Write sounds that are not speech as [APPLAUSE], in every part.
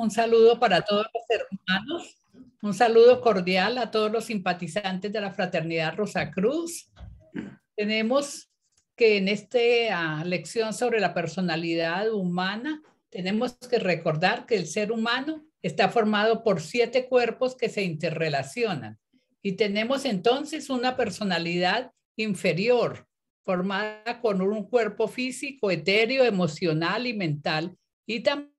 Un saludo para todos los hermanos. Un saludo cordial a todos los simpatizantes de la Fraternidad Rosa Cruz. Tenemos que en esta ah, lección sobre la personalidad humana, tenemos que recordar que el ser humano está formado por siete cuerpos que se interrelacionan y tenemos entonces una personalidad inferior formada con un cuerpo físico, etéreo, emocional y mental y también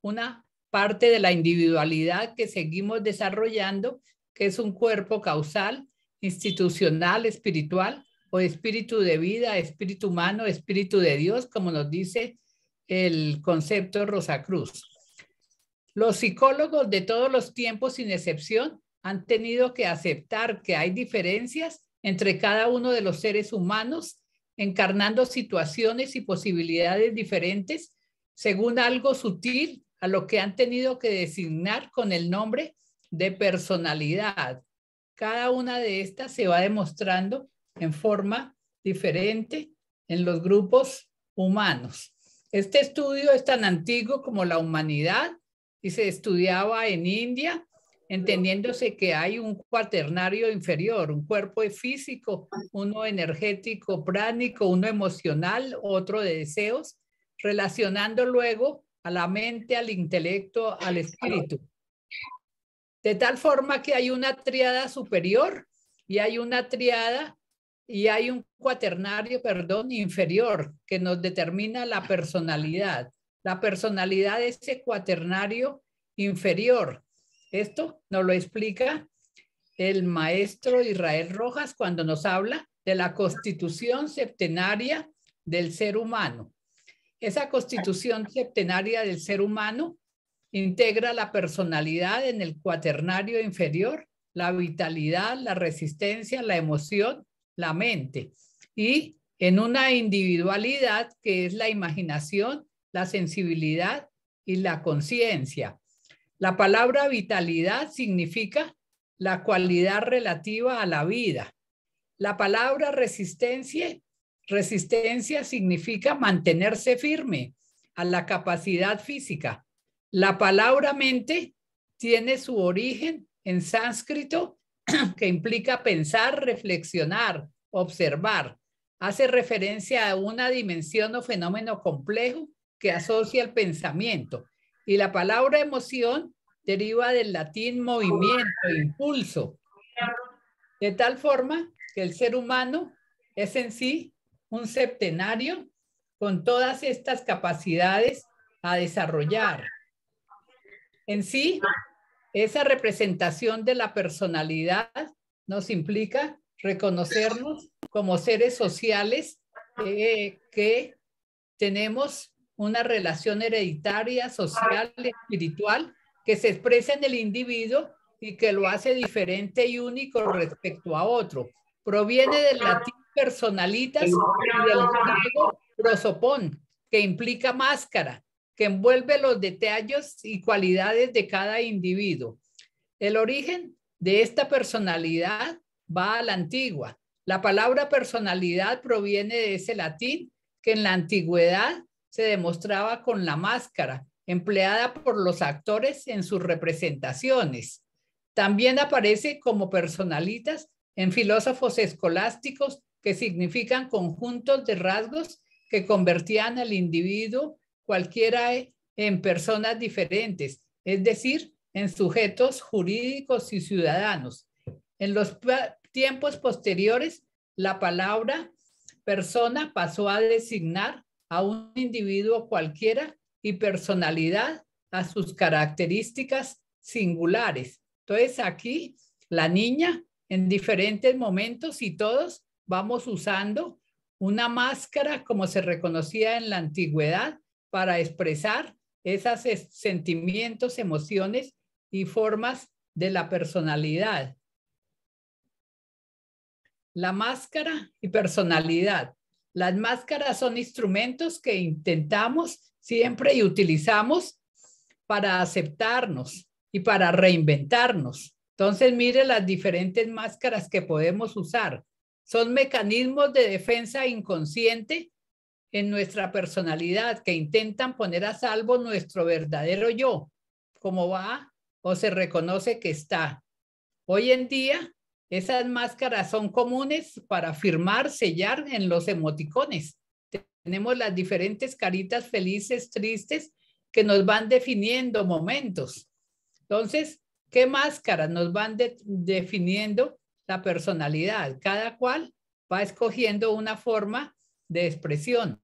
una parte de la individualidad que seguimos desarrollando, que es un cuerpo causal, institucional, espiritual o espíritu de vida, espíritu humano, espíritu de Dios, como nos dice el concepto Rosacruz. Los psicólogos de todos los tiempos, sin excepción, han tenido que aceptar que hay diferencias entre cada uno de los seres humanos, encarnando situaciones y posibilidades diferentes según algo sutil a lo que han tenido que designar con el nombre de personalidad. Cada una de estas se va demostrando en forma diferente en los grupos humanos. Este estudio es tan antiguo como la humanidad y se estudiaba en India, entendiéndose que hay un cuaternario inferior, un cuerpo físico, uno energético, pránico, uno emocional, otro de deseos, relacionando luego a la mente, al intelecto, al espíritu. De tal forma que hay una triada superior y hay una triada y hay un cuaternario, perdón, inferior que nos determina la personalidad. La personalidad es ese cuaternario inferior. Esto nos lo explica el maestro Israel Rojas cuando nos habla de la constitución septenaria del ser humano. Esa constitución septenaria del ser humano integra la personalidad en el cuaternario inferior, la vitalidad, la resistencia, la emoción, la mente y en una individualidad que es la imaginación, la sensibilidad y la conciencia. La palabra vitalidad significa la cualidad relativa a la vida. La palabra resistencia Resistencia significa mantenerse firme a la capacidad física. La palabra mente tiene su origen en sánscrito [CLEARS THROAT] que implica pensar, reflexionar, observar. Hace referencia a una dimensión o fenómeno complejo que asocia el pensamiento. Y la palabra emoción deriva del latín movimiento, impulso. De tal forma que el ser humano es en sí un septenario con todas estas capacidades a desarrollar. En sí, esa representación de la personalidad nos implica reconocernos como seres sociales eh, que tenemos una relación hereditaria, social, espiritual, que se expresa en el individuo y que lo hace diferente y único respecto a otro. Proviene del latín personalitas que implica máscara, que envuelve los detalles y cualidades de cada individuo. El origen de esta personalidad va a la antigua. La palabra personalidad proviene de ese latín que en la antigüedad se demostraba con la máscara, empleada por los actores en sus representaciones. También aparece como personalitas en filósofos escolásticos que significan conjuntos de rasgos que convertían al individuo cualquiera en personas diferentes, es decir, en sujetos jurídicos y ciudadanos. En los tiempos posteriores, la palabra persona pasó a designar a un individuo cualquiera y personalidad a sus características singulares. Entonces aquí la niña en diferentes momentos y todos vamos usando una máscara como se reconocía en la antigüedad para expresar esos sentimientos, emociones y formas de la personalidad. La máscara y personalidad. Las máscaras son instrumentos que intentamos siempre y utilizamos para aceptarnos y para reinventarnos. Entonces, mire las diferentes máscaras que podemos usar. Son mecanismos de defensa inconsciente en nuestra personalidad que intentan poner a salvo nuestro verdadero yo, como va o se reconoce que está. Hoy en día, esas máscaras son comunes para firmar, sellar en los emoticones. Tenemos las diferentes caritas felices, tristes, que nos van definiendo momentos. Entonces, ¿qué máscaras nos van definiendo la personalidad. Cada cual va escogiendo una forma de expresión.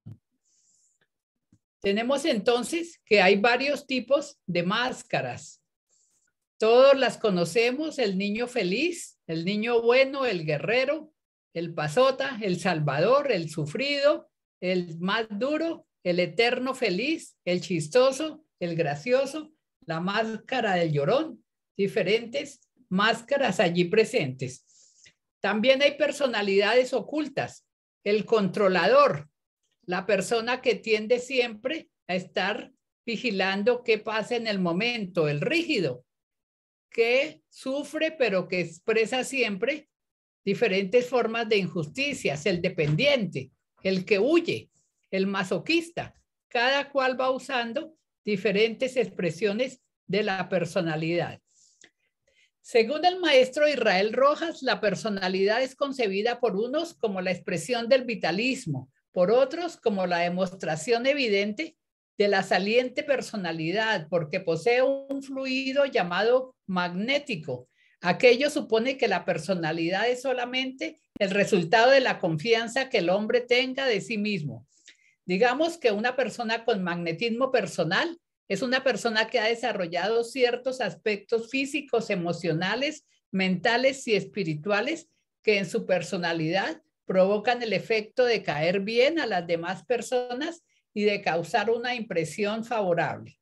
Tenemos entonces que hay varios tipos de máscaras. Todos las conocemos, el niño feliz, el niño bueno, el guerrero, el pasota, el salvador, el sufrido, el más duro, el eterno feliz, el chistoso, el gracioso, la máscara del llorón, diferentes máscaras allí presentes. También hay personalidades ocultas. El controlador, la persona que tiende siempre a estar vigilando qué pasa en el momento, el rígido, que sufre pero que expresa siempre diferentes formas de injusticias, el dependiente, el que huye, el masoquista. Cada cual va usando diferentes expresiones de la personalidad. Según el maestro Israel Rojas, la personalidad es concebida por unos como la expresión del vitalismo, por otros como la demostración evidente de la saliente personalidad, porque posee un fluido llamado magnético. Aquello supone que la personalidad es solamente el resultado de la confianza que el hombre tenga de sí mismo. Digamos que una persona con magnetismo personal es una persona que ha desarrollado ciertos aspectos físicos, emocionales, mentales y espirituales que en su personalidad provocan el efecto de caer bien a las demás personas y de causar una impresión favorable.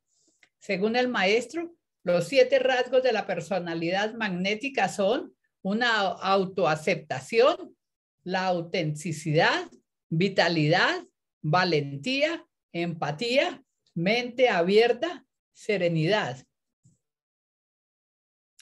Según el maestro, los siete rasgos de la personalidad magnética son una autoaceptación, la autenticidad, vitalidad, valentía, empatía, mente abierta, serenidad.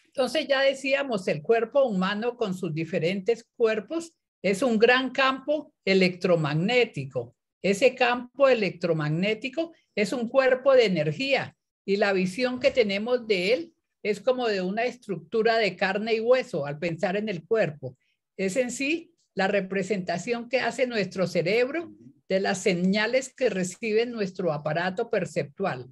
Entonces ya decíamos, el cuerpo humano con sus diferentes cuerpos es un gran campo electromagnético. Ese campo electromagnético es un cuerpo de energía y la visión que tenemos de él es como de una estructura de carne y hueso al pensar en el cuerpo. Es en sí la representación que hace nuestro cerebro de las señales que recibe nuestro aparato perceptual.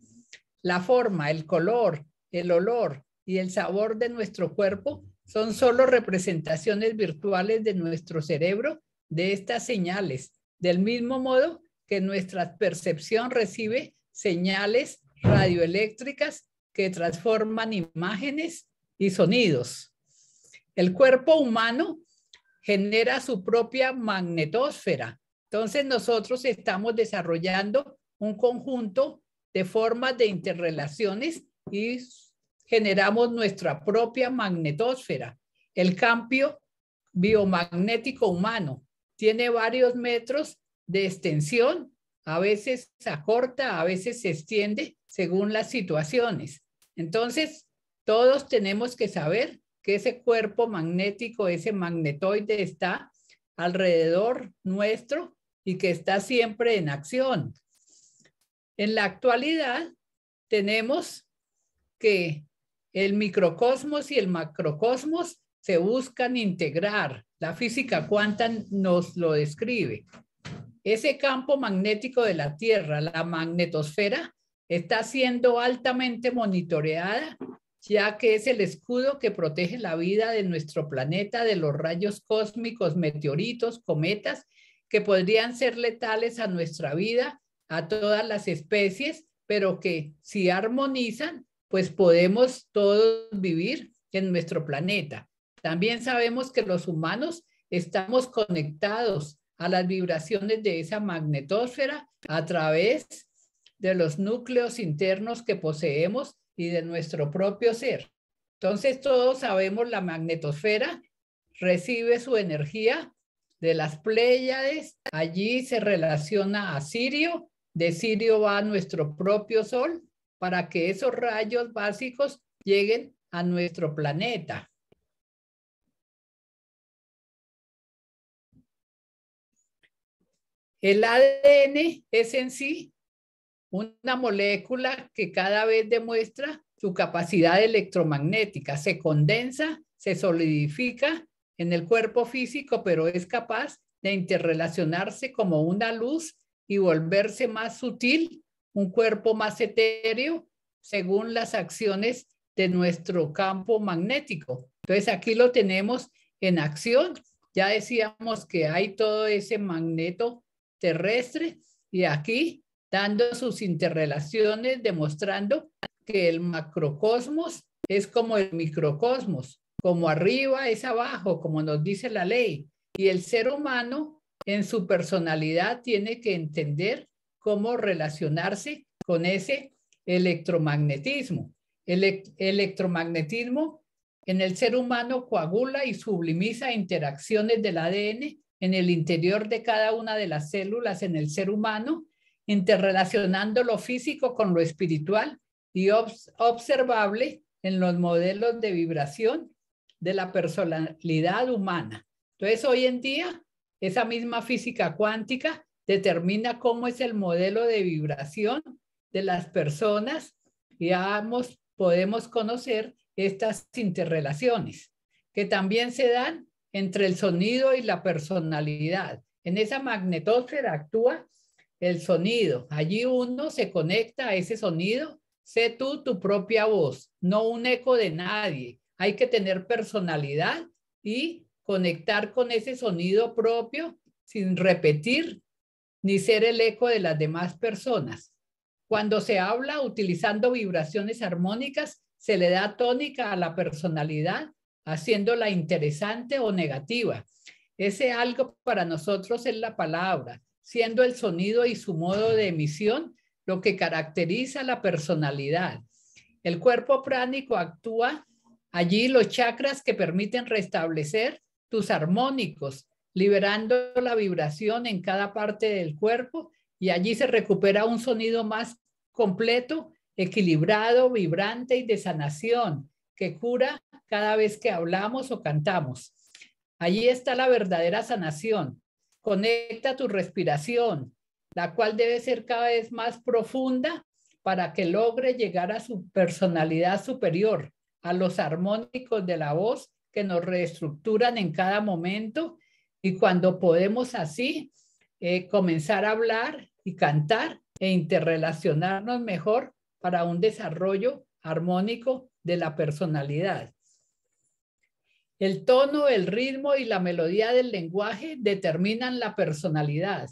La forma, el color, el olor y el sabor de nuestro cuerpo son solo representaciones virtuales de nuestro cerebro de estas señales, del mismo modo que nuestra percepción recibe señales radioeléctricas que transforman imágenes y sonidos. El cuerpo humano genera su propia magnetosfera, entonces nosotros estamos desarrollando un conjunto de formas de interrelaciones y generamos nuestra propia magnetosfera. El cambio biomagnético humano tiene varios metros de extensión, a veces se acorta, a veces se extiende según las situaciones. Entonces, todos tenemos que saber que ese cuerpo magnético, ese magnetoide está alrededor nuestro y que está siempre en acción. En la actualidad tenemos que el microcosmos y el macrocosmos se buscan integrar. La física cuántica nos lo describe. Ese campo magnético de la Tierra, la magnetosfera, está siendo altamente monitoreada, ya que es el escudo que protege la vida de nuestro planeta de los rayos cósmicos, meteoritos, cometas que podrían ser letales a nuestra vida, a todas las especies, pero que si armonizan, pues podemos todos vivir en nuestro planeta. También sabemos que los humanos estamos conectados a las vibraciones de esa magnetosfera a través de los núcleos internos que poseemos y de nuestro propio ser. Entonces todos sabemos la magnetosfera recibe su energía de las Pléyades, allí se relaciona a Sirio, de Sirio va a nuestro propio Sol, para que esos rayos básicos lleguen a nuestro planeta. El ADN es en sí una molécula que cada vez demuestra su capacidad electromagnética, se condensa, se solidifica en el cuerpo físico, pero es capaz de interrelacionarse como una luz y volverse más sutil, un cuerpo más etéreo, según las acciones de nuestro campo magnético. Entonces aquí lo tenemos en acción. Ya decíamos que hay todo ese magneto terrestre y aquí dando sus interrelaciones, demostrando que el macrocosmos es como el microcosmos como arriba es abajo, como nos dice la ley. Y el ser humano en su personalidad tiene que entender cómo relacionarse con ese electromagnetismo. El electromagnetismo en el ser humano coagula y sublimiza interacciones del ADN en el interior de cada una de las células en el ser humano, interrelacionando lo físico con lo espiritual y observable en los modelos de vibración de la personalidad humana. Entonces, hoy en día, esa misma física cuántica determina cómo es el modelo de vibración de las personas y podemos conocer estas interrelaciones que también se dan entre el sonido y la personalidad. En esa magnetosfera actúa el sonido. Allí uno se conecta a ese sonido. Sé tú tu propia voz, no un eco de nadie, hay que tener personalidad y conectar con ese sonido propio sin repetir ni ser el eco de las demás personas. Cuando se habla utilizando vibraciones armónicas, se le da tónica a la personalidad, haciéndola interesante o negativa. Ese algo para nosotros es la palabra, siendo el sonido y su modo de emisión lo que caracteriza la personalidad. El cuerpo pránico actúa Allí los chakras que permiten restablecer tus armónicos, liberando la vibración en cada parte del cuerpo y allí se recupera un sonido más completo, equilibrado, vibrante y de sanación que cura cada vez que hablamos o cantamos. Allí está la verdadera sanación. Conecta tu respiración, la cual debe ser cada vez más profunda para que logre llegar a su personalidad superior, a los armónicos de la voz que nos reestructuran en cada momento y cuando podemos así eh, comenzar a hablar y cantar e interrelacionarnos mejor para un desarrollo armónico de la personalidad. El tono, el ritmo y la melodía del lenguaje determinan la personalidad.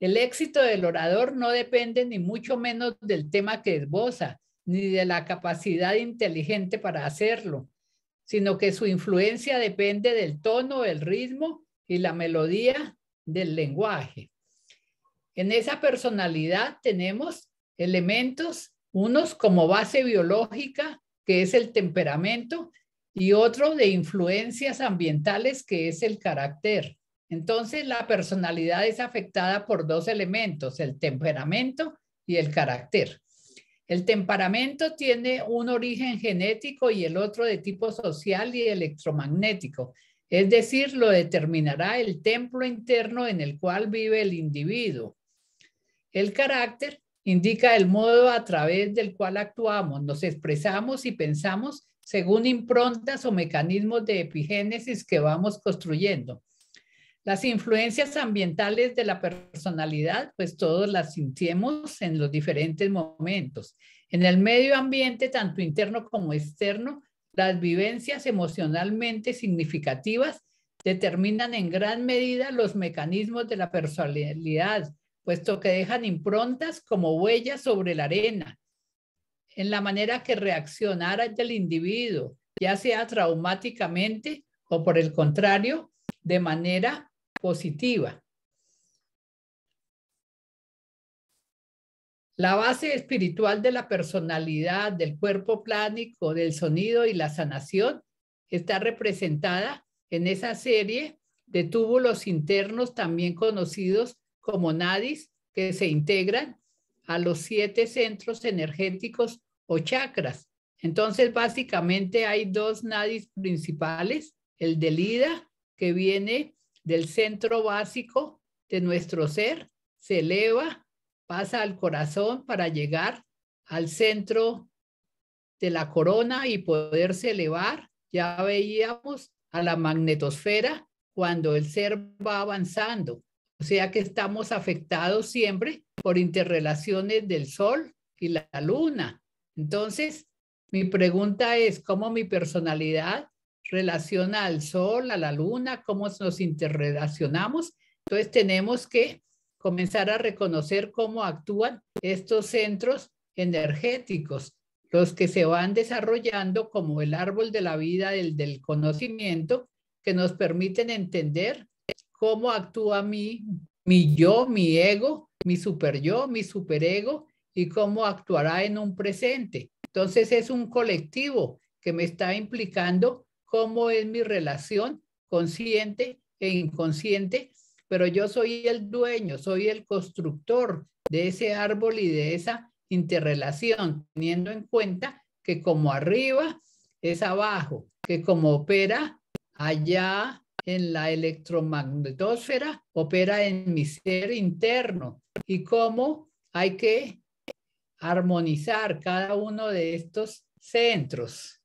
El éxito del orador no depende ni mucho menos del tema que esboza, ni de la capacidad inteligente para hacerlo, sino que su influencia depende del tono, el ritmo y la melodía del lenguaje. En esa personalidad tenemos elementos, unos como base biológica, que es el temperamento, y otro de influencias ambientales, que es el carácter. Entonces, la personalidad es afectada por dos elementos, el temperamento y el carácter. El temperamento tiene un origen genético y el otro de tipo social y electromagnético, es decir, lo determinará el templo interno en el cual vive el individuo. El carácter indica el modo a través del cual actuamos, nos expresamos y pensamos según improntas o mecanismos de epigénesis que vamos construyendo. Las influencias ambientales de la personalidad, pues todos las sentimos en los diferentes momentos. En el medio ambiente, tanto interno como externo, las vivencias emocionalmente significativas determinan en gran medida los mecanismos de la personalidad, puesto que dejan improntas como huellas sobre la arena, en la manera que reaccionara el individuo, ya sea traumáticamente o por el contrario, de manera positiva. La base espiritual de la personalidad, del cuerpo plánico, del sonido y la sanación está representada en esa serie de túbulos internos también conocidos como nadis que se integran a los siete centros energéticos o chakras. Entonces, básicamente hay dos nadis principales, el del ida, que viene del centro básico de nuestro ser, se eleva, pasa al corazón para llegar al centro de la corona y poderse elevar. Ya veíamos a la magnetosfera cuando el ser va avanzando. O sea que estamos afectados siempre por interrelaciones del Sol y la Luna. Entonces, mi pregunta es, ¿cómo mi personalidad relaciona al Sol, a la Luna, cómo nos interrelacionamos. Entonces tenemos que comenzar a reconocer cómo actúan estos centros energéticos, los que se van desarrollando como el árbol de la vida el del conocimiento, que nos permiten entender cómo actúa mi, mi yo, mi ego, mi super yo, mi superego y cómo actuará en un presente. Entonces es un colectivo que me está implicando cómo es mi relación consciente e inconsciente, pero yo soy el dueño, soy el constructor de ese árbol y de esa interrelación, teniendo en cuenta que como arriba es abajo, que como opera allá en la electromagnetosfera, opera en mi ser interno y cómo hay que armonizar cada uno de estos centros.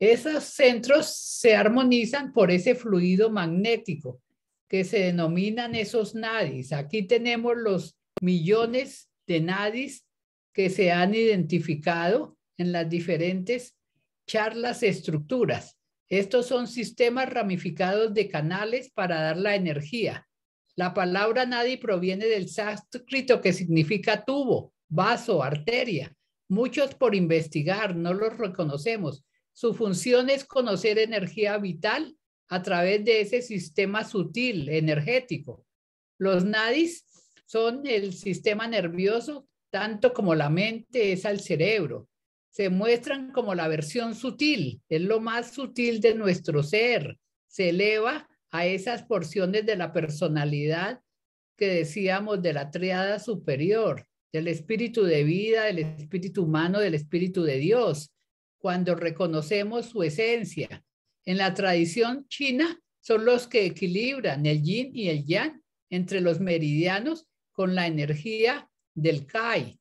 Esos centros se armonizan por ese fluido magnético que se denominan esos nadis. Aquí tenemos los millones de nadis que se han identificado en las diferentes charlas estructuras. Estos son sistemas ramificados de canales para dar la energía. La palabra nadi proviene del sánscrito que significa tubo, vaso, arteria. Muchos por investigar no los reconocemos, su función es conocer energía vital a través de ese sistema sutil, energético. Los nadis son el sistema nervioso, tanto como la mente es al cerebro. Se muestran como la versión sutil, es lo más sutil de nuestro ser. Se eleva a esas porciones de la personalidad que decíamos de la triada superior, del espíritu de vida, del espíritu humano, del espíritu de Dios cuando reconocemos su esencia. En la tradición china son los que equilibran el yin y el yang entre los meridianos con la energía del kai.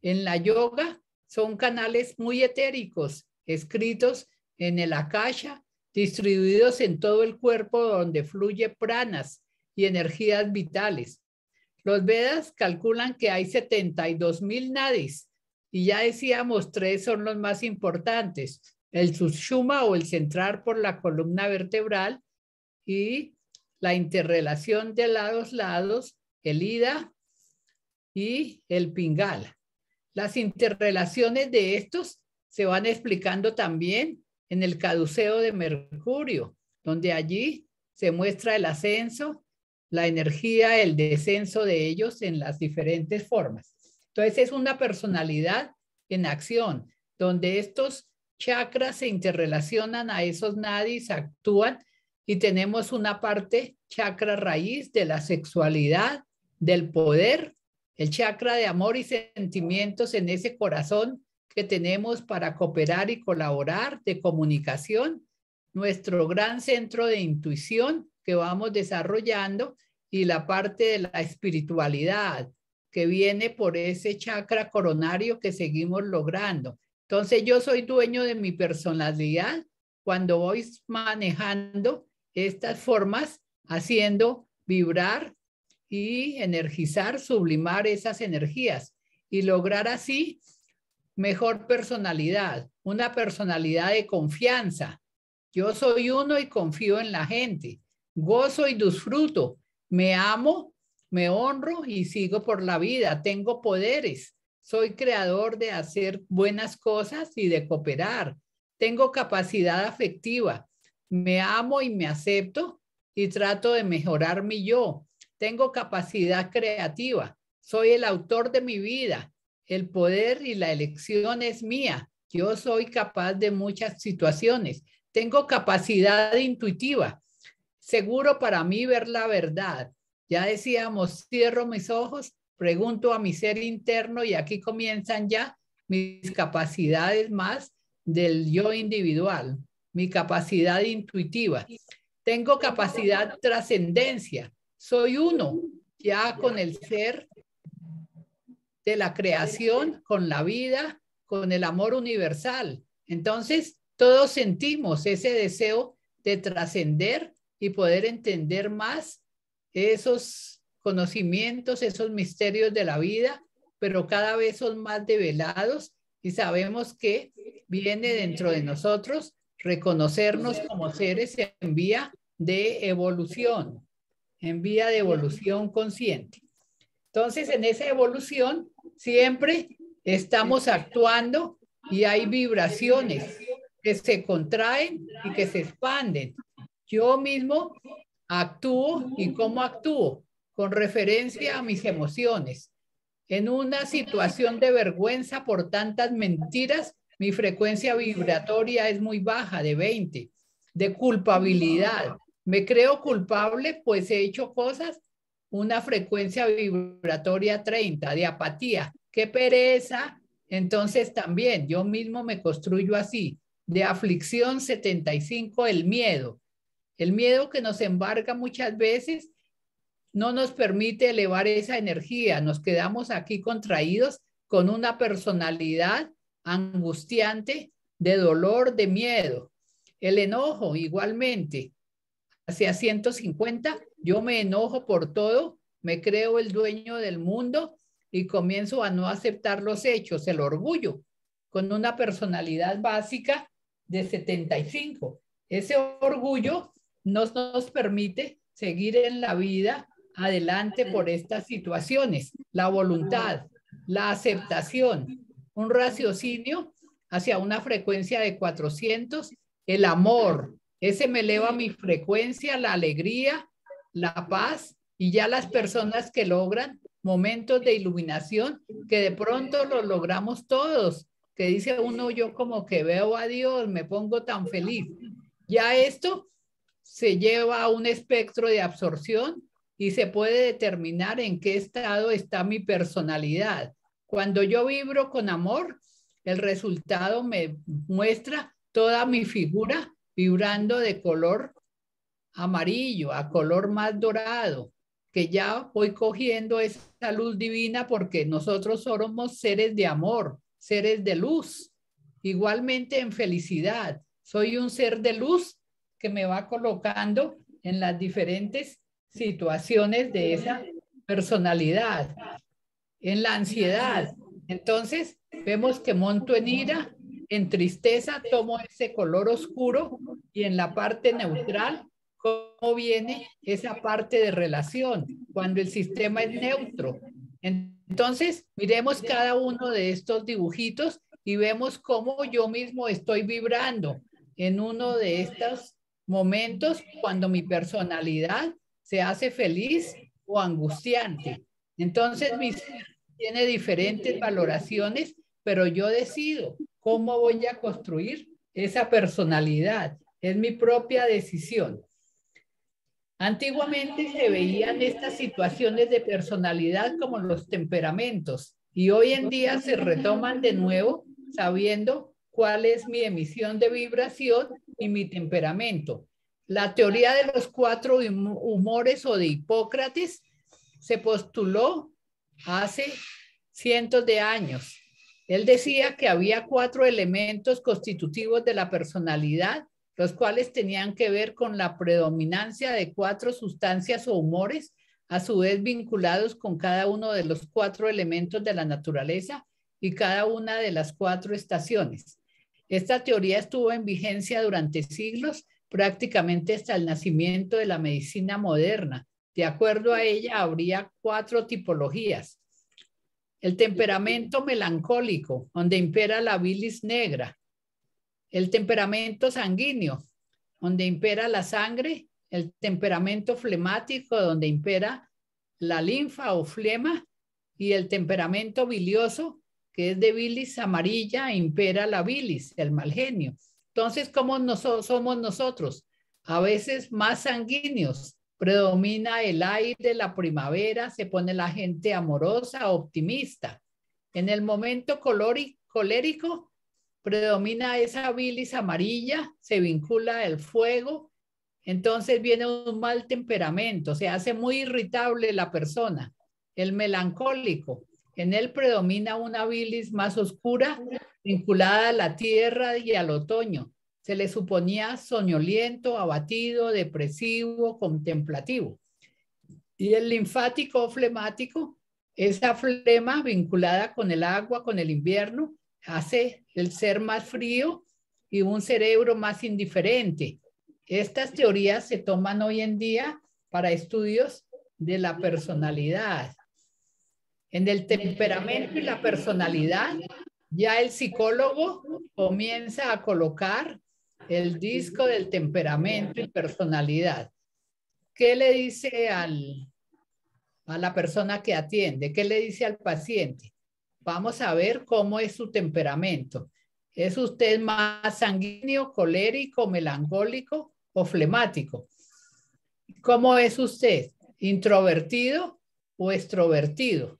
En la yoga son canales muy etéricos escritos en el akasha, distribuidos en todo el cuerpo donde fluye pranas y energías vitales. Los Vedas calculan que hay 72 mil nadis y ya decíamos, tres son los más importantes, el sushuma o el centrar por la columna vertebral y la interrelación de lados lados, el ida y el pingala. Las interrelaciones de estos se van explicando también en el caduceo de Mercurio, donde allí se muestra el ascenso, la energía, el descenso de ellos en las diferentes formas. Entonces es una personalidad en acción, donde estos chakras se interrelacionan a esos nadis, actúan y tenemos una parte chakra raíz de la sexualidad, del poder, el chakra de amor y sentimientos en ese corazón que tenemos para cooperar y colaborar, de comunicación, nuestro gran centro de intuición que vamos desarrollando y la parte de la espiritualidad, que viene por ese chakra coronario que seguimos logrando. Entonces yo soy dueño de mi personalidad cuando voy manejando estas formas, haciendo vibrar y energizar, sublimar esas energías y lograr así mejor personalidad, una personalidad de confianza. Yo soy uno y confío en la gente, gozo y disfruto, me amo me honro y sigo por la vida, tengo poderes, soy creador de hacer buenas cosas y de cooperar, tengo capacidad afectiva, me amo y me acepto y trato de mejorar mi yo, tengo capacidad creativa, soy el autor de mi vida, el poder y la elección es mía, yo soy capaz de muchas situaciones, tengo capacidad intuitiva, seguro para mí ver la verdad, ya decíamos, cierro mis ojos, pregunto a mi ser interno y aquí comienzan ya mis capacidades más del yo individual, mi capacidad intuitiva. Tengo capacidad trascendencia. Soy uno ya con el ser de la creación, con la vida, con el amor universal. Entonces, todos sentimos ese deseo de trascender y poder entender más esos conocimientos, esos misterios de la vida, pero cada vez son más develados y sabemos que viene dentro de nosotros reconocernos como seres en vía de evolución, en vía de evolución consciente. Entonces, en esa evolución siempre estamos actuando y hay vibraciones que se contraen y que se expanden. Yo mismo Actúo y cómo actúo con referencia a mis emociones. En una situación de vergüenza por tantas mentiras, mi frecuencia vibratoria es muy baja, de 20, de culpabilidad. Me creo culpable, pues he hecho cosas, una frecuencia vibratoria 30, de apatía. Qué pereza. Entonces también yo mismo me construyo así, de aflicción 75, el miedo. El miedo que nos embarga muchas veces no nos permite elevar esa energía, nos quedamos aquí contraídos con una personalidad angustiante de dolor, de miedo. El enojo igualmente. Hacia 150, yo me enojo por todo, me creo el dueño del mundo y comienzo a no aceptar los hechos, el orgullo, con una personalidad básica de 75. Ese orgullo nos permite seguir en la vida adelante por estas situaciones. La voluntad, la aceptación, un raciocinio hacia una frecuencia de 400, el amor, ese me eleva mi frecuencia, la alegría, la paz y ya las personas que logran momentos de iluminación que de pronto lo logramos todos, que dice uno yo como que veo a Dios, me pongo tan feliz. Ya esto se lleva a un espectro de absorción y se puede determinar en qué estado está mi personalidad. Cuando yo vibro con amor, el resultado me muestra toda mi figura vibrando de color amarillo a color más dorado, que ya voy cogiendo esa luz divina porque nosotros somos seres de amor, seres de luz, igualmente en felicidad. Soy un ser de luz que me va colocando en las diferentes situaciones de esa personalidad, en la ansiedad. Entonces, vemos que monto en ira, en tristeza tomo ese color oscuro y en la parte neutral, ¿cómo viene esa parte de relación cuando el sistema es neutro? Entonces, miremos cada uno de estos dibujitos y vemos cómo yo mismo estoy vibrando en uno de estos momentos cuando mi personalidad se hace feliz o angustiante. Entonces, mi tiene diferentes valoraciones, pero yo decido cómo voy a construir esa personalidad. Es mi propia decisión. Antiguamente se veían estas situaciones de personalidad como los temperamentos y hoy en día se retoman de nuevo sabiendo cuál es mi emisión de vibración y mi temperamento. La teoría de los cuatro humores o de Hipócrates se postuló hace cientos de años. Él decía que había cuatro elementos constitutivos de la personalidad, los cuales tenían que ver con la predominancia de cuatro sustancias o humores, a su vez vinculados con cada uno de los cuatro elementos de la naturaleza y cada una de las cuatro estaciones. Esta teoría estuvo en vigencia durante siglos, prácticamente hasta el nacimiento de la medicina moderna. De acuerdo a ella, habría cuatro tipologías. El temperamento melancólico, donde impera la bilis negra. El temperamento sanguíneo, donde impera la sangre. El temperamento flemático, donde impera la linfa o flema. Y el temperamento bilioso, que es de bilis amarilla, impera la bilis, el mal genio. Entonces, ¿cómo somos nosotros? A veces más sanguíneos. Predomina el aire, la primavera, se pone la gente amorosa, optimista. En el momento colérico, predomina esa bilis amarilla, se vincula el fuego, entonces viene un mal temperamento, se hace muy irritable la persona. El melancólico, en él predomina una bilis más oscura vinculada a la tierra y al otoño. Se le suponía soñoliento, abatido, depresivo, contemplativo. Y el linfático o flemático, esa flema vinculada con el agua, con el invierno, hace el ser más frío y un cerebro más indiferente. Estas teorías se toman hoy en día para estudios de la personalidad. En el temperamento y la personalidad, ya el psicólogo comienza a colocar el disco del temperamento y personalidad. ¿Qué le dice al, a la persona que atiende? ¿Qué le dice al paciente? Vamos a ver cómo es su temperamento. ¿Es usted más sanguíneo, colérico, melancólico o flemático? ¿Cómo es usted? ¿Introvertido o extrovertido?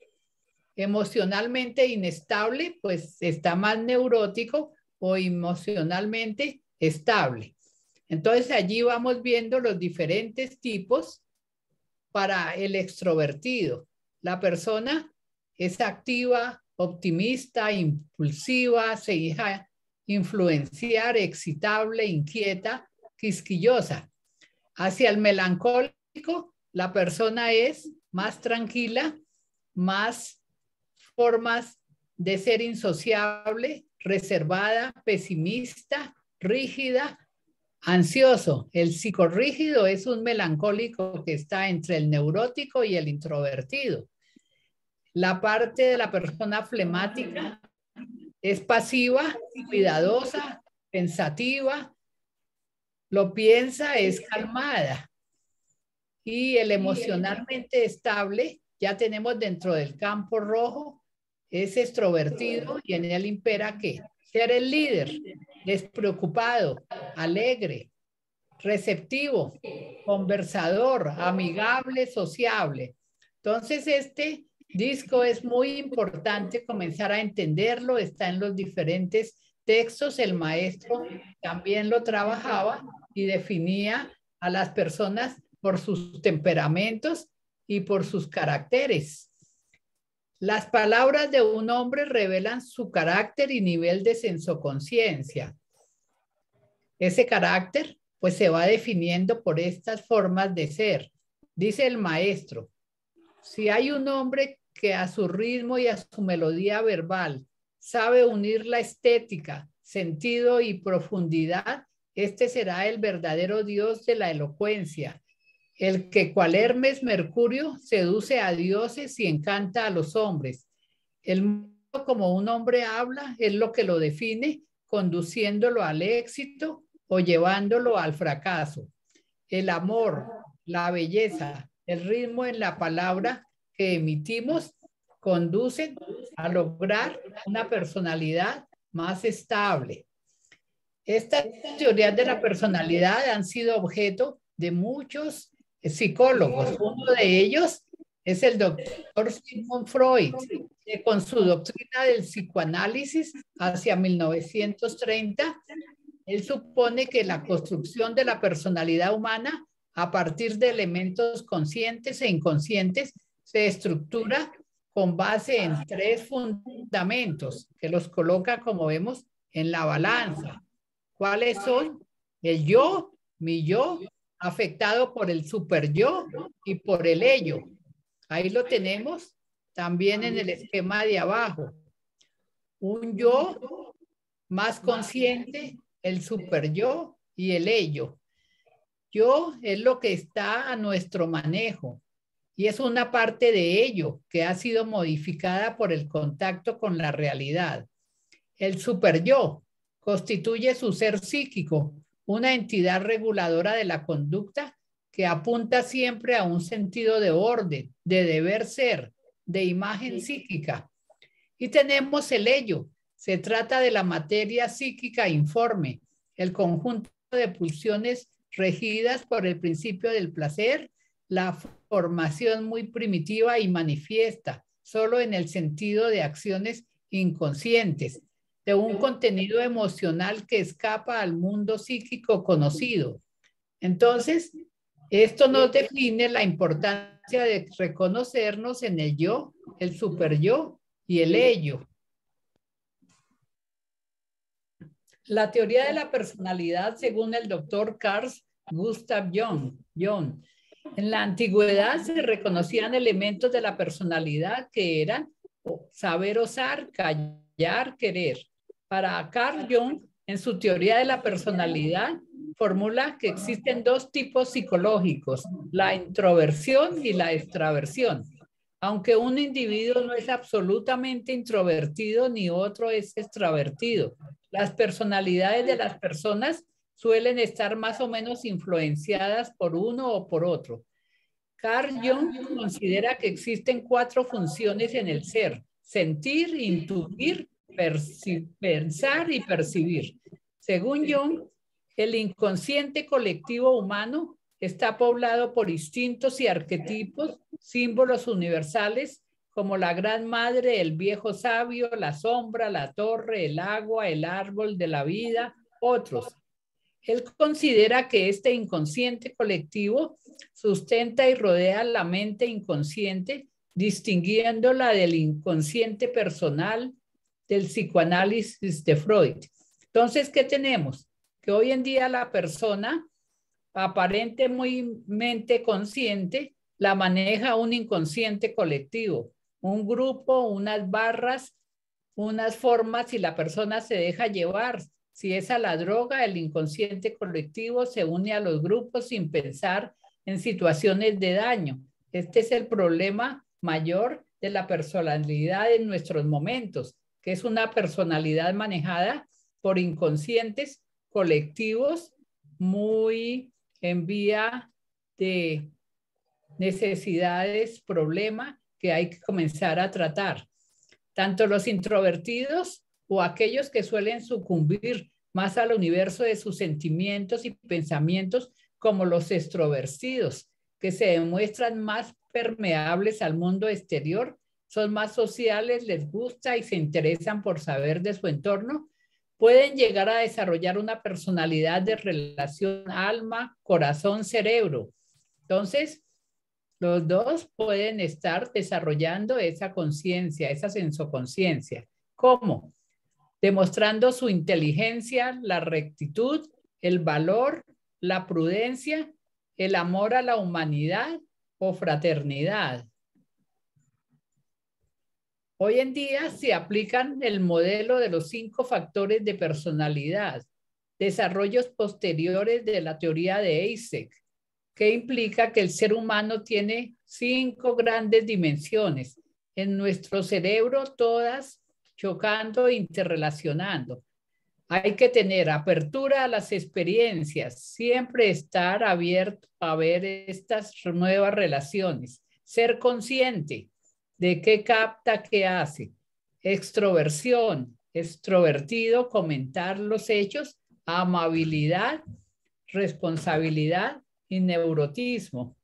emocionalmente inestable, pues está más neurótico o emocionalmente estable. Entonces allí vamos viendo los diferentes tipos para el extrovertido. La persona es activa, optimista, impulsiva, se deja influenciar, excitable, inquieta, quisquillosa. Hacia el melancólico, la persona es más tranquila, más formas de ser insociable, reservada, pesimista, rígida, ansioso. El psicorrígido es un melancólico que está entre el neurótico y el introvertido. La parte de la persona flemática es pasiva, cuidadosa, pensativa, lo piensa, es calmada. Y el emocionalmente estable, ya tenemos dentro del campo rojo es extrovertido y en él impera que ser el líder, despreocupado, alegre, receptivo, conversador, amigable, sociable. Entonces este disco es muy importante comenzar a entenderlo, está en los diferentes textos, el maestro también lo trabajaba y definía a las personas por sus temperamentos y por sus caracteres. Las palabras de un hombre revelan su carácter y nivel de sensoconciencia. Ese carácter pues se va definiendo por estas formas de ser. Dice el maestro, si hay un hombre que a su ritmo y a su melodía verbal sabe unir la estética, sentido y profundidad, este será el verdadero Dios de la elocuencia, el que cual Hermes Mercurio seduce a dioses y encanta a los hombres. El modo como un hombre habla es lo que lo define, conduciéndolo al éxito o llevándolo al fracaso. El amor, la belleza, el ritmo en la palabra que emitimos conducen a lograr una personalidad más estable. Estas teorías de la personalidad han sido objeto de muchos psicólogos. Uno de ellos es el doctor Sigmund Freud, que con su doctrina del psicoanálisis hacia 1930, él supone que la construcción de la personalidad humana a partir de elementos conscientes e inconscientes se estructura con base en tres fundamentos que los coloca, como vemos, en la balanza. ¿Cuáles son? El yo, mi yo afectado por el super yo y por el ello. Ahí lo tenemos también en el esquema de abajo. Un yo más consciente, el super yo y el ello. Yo es lo que está a nuestro manejo y es una parte de ello que ha sido modificada por el contacto con la realidad. El super yo constituye su ser psíquico una entidad reguladora de la conducta que apunta siempre a un sentido de orden, de deber ser, de imagen psíquica. Y tenemos el ello. Se trata de la materia psíquica informe, el conjunto de pulsiones regidas por el principio del placer, la formación muy primitiva y manifiesta, solo en el sentido de acciones inconscientes, de un contenido emocional que escapa al mundo psíquico conocido. Entonces, esto nos define la importancia de reconocernos en el yo, el super yo y el ello. La teoría de la personalidad, según el doctor Carl Gustav Jung, Jung, en la antigüedad se reconocían elementos de la personalidad que eran saber osar, callar, querer. Para Carl Jung, en su teoría de la personalidad, formula que existen dos tipos psicológicos, la introversión y la extraversión. Aunque un individuo no es absolutamente introvertido ni otro es extravertido, las personalidades de las personas suelen estar más o menos influenciadas por uno o por otro. Carl Jung considera que existen cuatro funciones en el ser, sentir, intuir, pensar y percibir. Según Jung, el inconsciente colectivo humano está poblado por instintos y arquetipos, símbolos universales como la gran madre, el viejo sabio, la sombra, la torre, el agua, el árbol de la vida, otros. Él considera que este inconsciente colectivo sustenta y rodea la mente inconsciente, distinguiéndola del inconsciente personal, del psicoanálisis de Freud. Entonces, ¿qué tenemos? Que hoy en día la persona aparentemente consciente la maneja un inconsciente colectivo, un grupo, unas barras, unas formas y la persona se deja llevar. Si es a la droga, el inconsciente colectivo se une a los grupos sin pensar en situaciones de daño. Este es el problema mayor de la personalidad en nuestros momentos que es una personalidad manejada por inconscientes colectivos muy en vía de necesidades, problema que hay que comenzar a tratar. Tanto los introvertidos o aquellos que suelen sucumbir más al universo de sus sentimientos y pensamientos como los extrovertidos, que se demuestran más permeables al mundo exterior son más sociales, les gusta y se interesan por saber de su entorno, pueden llegar a desarrollar una personalidad de relación alma, corazón, cerebro. Entonces, los dos pueden estar desarrollando esa conciencia, esa sensoconciencia. ¿Cómo? Demostrando su inteligencia, la rectitud, el valor, la prudencia, el amor a la humanidad o fraternidad. Hoy en día se aplican el modelo de los cinco factores de personalidad, desarrollos posteriores de la teoría de Eysenck, que implica que el ser humano tiene cinco grandes dimensiones en nuestro cerebro, todas chocando e interrelacionando. Hay que tener apertura a las experiencias, siempre estar abierto a ver estas nuevas relaciones, ser consciente, ¿De qué capta? ¿Qué hace? Extroversión, extrovertido, comentar los hechos, amabilidad, responsabilidad y neurotismo.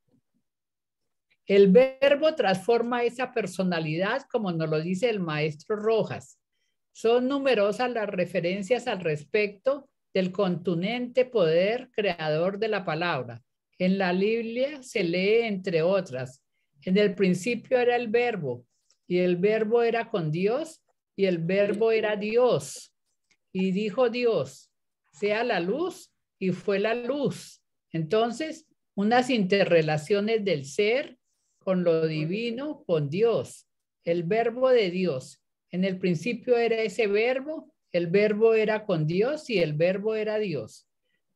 El verbo transforma esa personalidad, como nos lo dice el maestro Rojas. Son numerosas las referencias al respecto del contundente poder creador de la palabra. En la Biblia se lee, entre otras, en el principio era el verbo y el verbo era con Dios y el verbo era Dios. Y dijo Dios, sea la luz y fue la luz. Entonces, unas interrelaciones del ser con lo divino, con Dios, el verbo de Dios. En el principio era ese verbo, el verbo era con Dios y el verbo era Dios.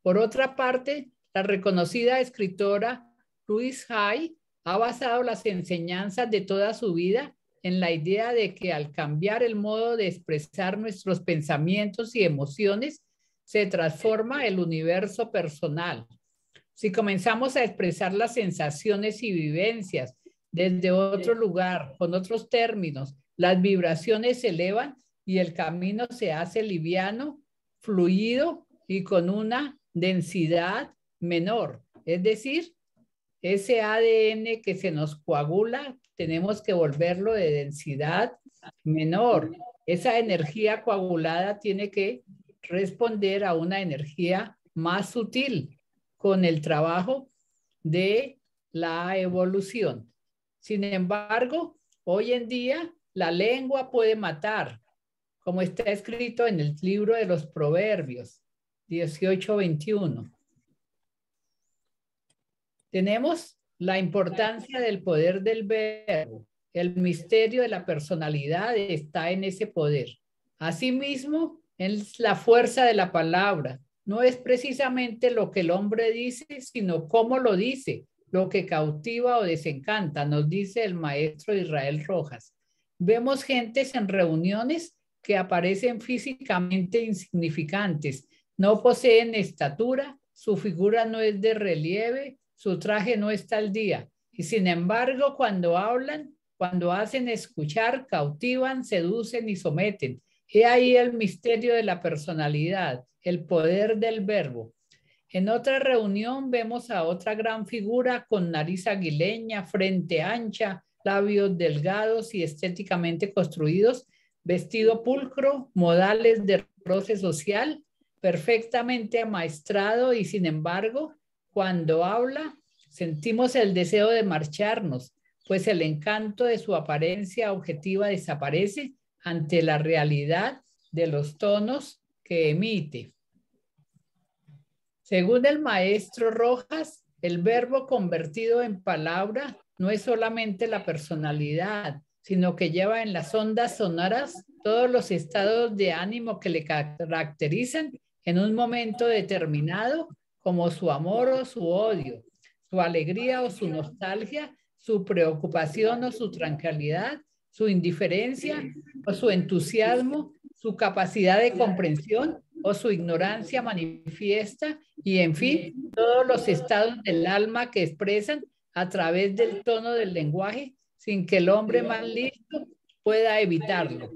Por otra parte, la reconocida escritora Luis Hay ha basado las enseñanzas de toda su vida en la idea de que al cambiar el modo de expresar nuestros pensamientos y emociones, se transforma el universo personal. Si comenzamos a expresar las sensaciones y vivencias desde otro lugar, con otros términos, las vibraciones se elevan y el camino se hace liviano, fluido y con una densidad menor. Es decir, ese ADN que se nos coagula, tenemos que volverlo de densidad menor. Esa energía coagulada tiene que responder a una energía más sutil con el trabajo de la evolución. Sin embargo, hoy en día la lengua puede matar, como está escrito en el libro de los Proverbios 1821. Tenemos la importancia del poder del verbo. El misterio de la personalidad está en ese poder. Asimismo, es la fuerza de la palabra. No es precisamente lo que el hombre dice, sino cómo lo dice, lo que cautiva o desencanta, nos dice el maestro Israel Rojas. Vemos gentes en reuniones que aparecen físicamente insignificantes, no poseen estatura, su figura no es de relieve, su traje no está al día. Y sin embargo, cuando hablan, cuando hacen escuchar, cautivan, seducen y someten. He ahí el misterio de la personalidad, el poder del verbo. En otra reunión vemos a otra gran figura con nariz aguileña, frente ancha, labios delgados y estéticamente construidos, vestido pulcro, modales de roce social, perfectamente amaestrado y sin embargo cuando habla, sentimos el deseo de marcharnos, pues el encanto de su apariencia objetiva desaparece ante la realidad de los tonos que emite. Según el maestro Rojas, el verbo convertido en palabra no es solamente la personalidad, sino que lleva en las ondas sonoras todos los estados de ánimo que le caracterizan en un momento determinado como su amor o su odio, su alegría o su nostalgia, su preocupación o su tranquilidad, su indiferencia o su entusiasmo, su capacidad de comprensión o su ignorancia manifiesta y, en fin, todos los estados del alma que expresan a través del tono del lenguaje sin que el hombre más listo pueda evitarlo.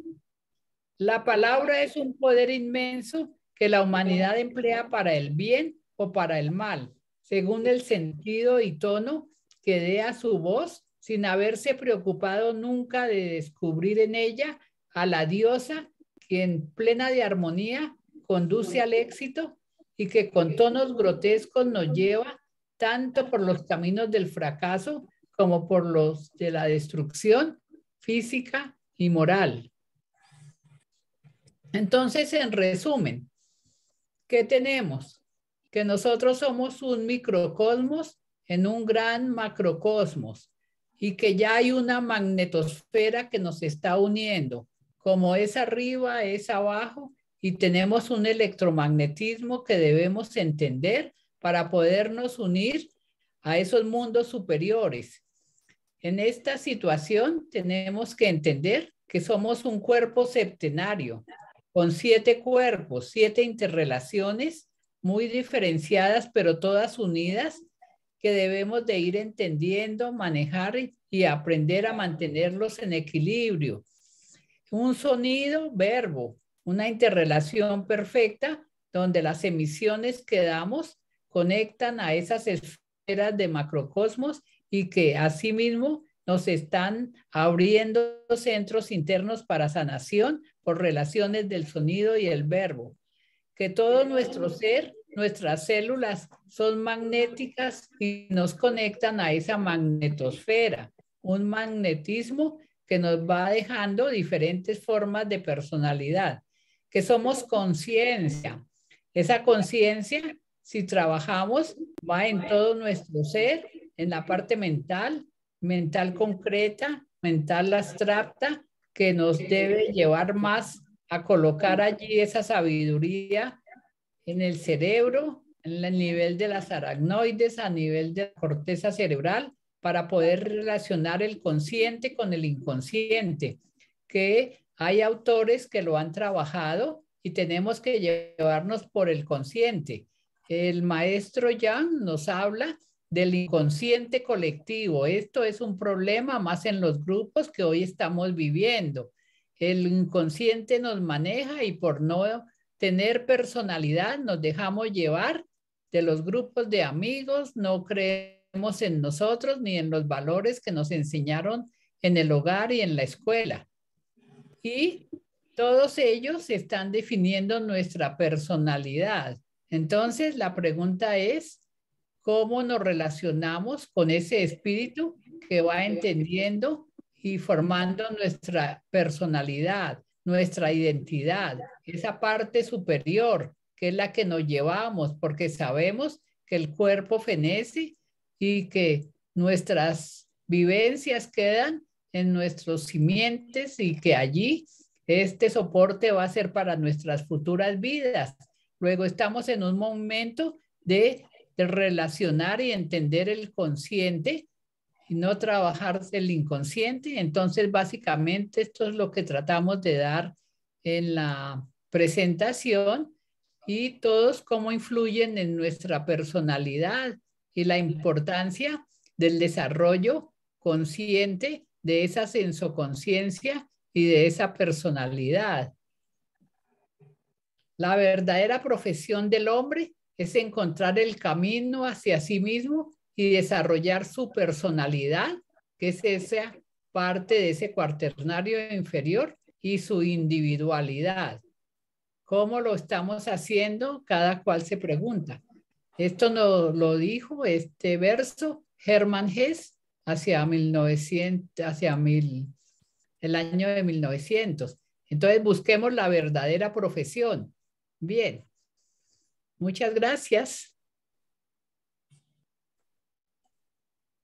La palabra es un poder inmenso que la humanidad emplea para el bien o para el mal, según el sentido y tono que dé a su voz, sin haberse preocupado nunca de descubrir en ella a la diosa quien plena de armonía conduce al éxito y que con tonos grotescos nos lleva tanto por los caminos del fracaso como por los de la destrucción física y moral. Entonces, en resumen, ¿qué tenemos? que nosotros somos un microcosmos en un gran macrocosmos y que ya hay una magnetosfera que nos está uniendo. Como es arriba, es abajo y tenemos un electromagnetismo que debemos entender para podernos unir a esos mundos superiores. En esta situación tenemos que entender que somos un cuerpo septenario con siete cuerpos, siete interrelaciones muy diferenciadas, pero todas unidas, que debemos de ir entendiendo, manejar y, aprender a mantenerlos en equilibrio. Un sonido, verbo, una interrelación perfecta donde las emisiones que damos conectan a esas esferas de macrocosmos y que asimismo nos están abriendo centros internos para sanación por relaciones del sonido y el verbo que todo nuestro ser, nuestras células son magnéticas y nos conectan a esa magnetosfera, un magnetismo que nos va dejando diferentes formas de personalidad, que somos conciencia. Esa conciencia, si trabajamos, va en todo nuestro ser, en la parte mental, mental concreta, mental abstracta, que nos debe llevar más a colocar allí esa sabiduría en el cerebro, en el nivel de las aracnoides, a nivel de la corteza cerebral, para poder relacionar el consciente con el inconsciente, que hay autores que lo han trabajado y tenemos que llevarnos por el consciente. El maestro Yang nos habla del inconsciente colectivo. Esto es un problema más en los grupos que hoy estamos viviendo. El inconsciente nos maneja y por no tener personalidad nos dejamos llevar de los grupos de amigos, no creemos en nosotros ni en los valores que nos enseñaron en el hogar y en la escuela. Y todos ellos están definiendo nuestra personalidad. Entonces, la pregunta es, ¿cómo nos relacionamos con ese espíritu que va entendiendo y formando nuestra personalidad, nuestra identidad, esa parte superior que es la que nos llevamos, porque sabemos que el cuerpo fenece y que nuestras vivencias quedan en nuestros simientes y que allí este soporte va a ser para nuestras futuras vidas. Luego estamos en un momento de, de relacionar y entender el consciente no trabajar el inconsciente. Entonces, básicamente, esto es lo que tratamos de dar en la presentación y todos cómo influyen en nuestra personalidad y la importancia del desarrollo consciente de esa sensoconciencia y de esa personalidad. La verdadera profesión del hombre es encontrar el camino hacia sí mismo y desarrollar su personalidad, que es esa parte de ese cuaternario inferior, y su individualidad. ¿Cómo lo estamos haciendo? Cada cual se pregunta. Esto nos lo dijo este verso Hermann Hess hacia 1900, hacia mil, el año de 1900. Entonces busquemos la verdadera profesión. Bien. Muchas gracias.